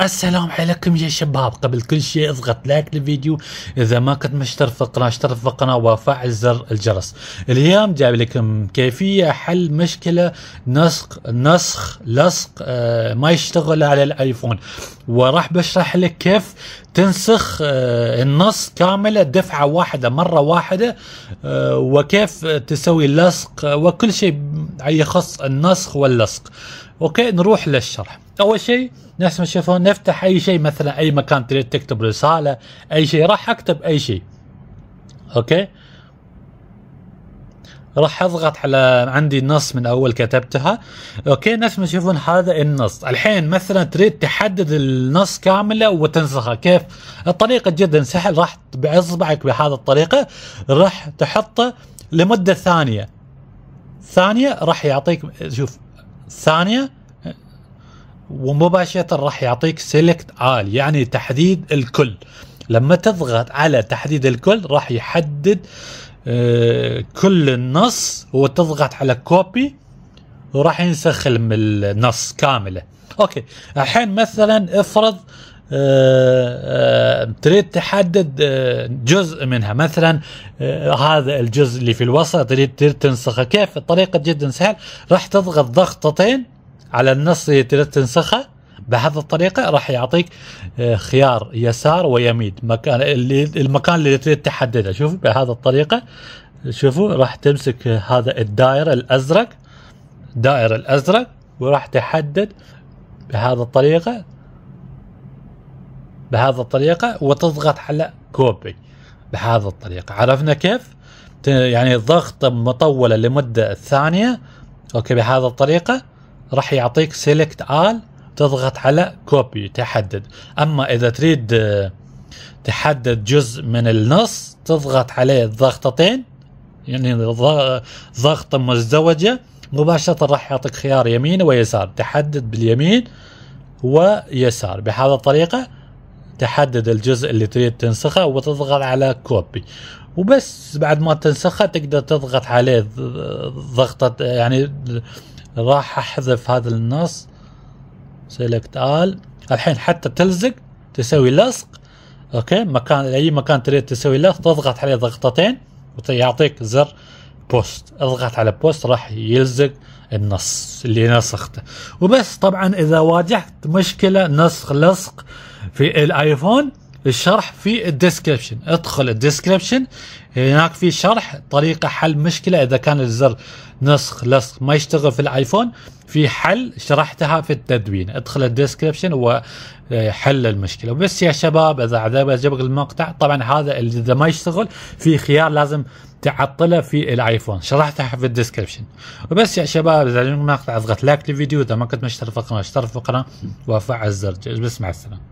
السلام عليكم يا شباب قبل كل شيء اضغط لايك للفيديو اذا ما كنت مشترك في القناه اشترك في القناه وفعل زر الجرس اليوم جايب لكم كيفيه حل مشكله نسخ نسخ لصق آه ما يشتغل على الايفون وراح بشرح لك كيف تنسخ آه النص كامله دفعه واحده مره واحده آه وكيف تسوي اللصق وكل شيء يخص النسخ واللصق اوكي نروح للشرح اول شيء نفس ما تشوفون نفتح اي شيء مثلا اي مكان تريد تكتب رساله اي شيء راح اكتب اي شيء اوكي راح اضغط على عندي نص من اول كتبتها اوكي نفس ما تشوفون هذا النص الحين مثلا تريد تحدد النص كامله وتنسخه كيف الطريقه جدا سهل راح باصبعك بهذه الطريقه راح تحطه لمده ثانيه ثانيه راح يعطيك شوف ثانيه ومباشره راح يعطيك سيلكت ال يعني تحديد الكل لما تضغط على تحديد الكل راح يحدد آه، كل النص وتضغط على كوبي وراح ينسخ النص كامله اوكي الحين مثلا افرض أه أه تريد تحدد أه جزء منها مثلا آه، هذا الجزء اللي في الوسط تريد تنسخه كيف الطريقه جدا سهل راح تضغط ضغطتين على النص تريد تنسخه بهذه الطريقه راح يعطيك آه، خيار يسار ويمين مكان اللي المكان اللي تريد تحدده شوف بهذه الطريقه شوفوا راح تمسك هذا الدائره الازرق دائره الازرق وراح تحدد بهذه الطريقه بهذه الطريقه وتضغط على كوبي بهذه الطريقه عرفنا كيف يعني ضغط مطوله لمده ثانيه اوكي بهذه الطريقه راح يعطيك سيلكت ال تضغط على كوبي تحدد اما اذا تريد آه، تحدد جزء من النص تضغط عليه الضغطتين يعني ضغطة مزدوجة مباشرة راح يعطيك خيار يمين ويسار تحدد باليمين ويسار بهذه الطريقة تحدد الجزء اللي تريد تنسخه وتضغط على كوبي وبس بعد ما تنسخه تقدر تضغط عليه ضغطة يعني راح احذف هذا النص سيلكت ال الحين حتى تلزق تسوي لصق اوكي مكان اي مكان تريد تسوي لصق تضغط عليه ضغطتين ويعطيك زر بوست اضغط على بوست راح يلزق النص اللي نسخته وبس طبعا اذا واجهت مشكله نسخ لصق في الايفون الشرح في الديسكربشن ادخل الديسكربشن هناك في شرح طريقه حل مشكله اذا كان الزر نسخ لصق ما يشتغل في الايفون في حل شرحتها في التدوين ادخل الديسكربشن وحل المشكله وبس يا شباب اذا عذاب عجبك المقطع طبعا هذا اذا ما يشتغل في خيار لازم تعطله في الايفون شرحتها في الديسكربشن وبس يا شباب اذا عجبكم المقطع اضغط لايك للفيديو اذا ما كنت مشترك في القناه اشترك في القناه وفعل الزر بس مع السلامه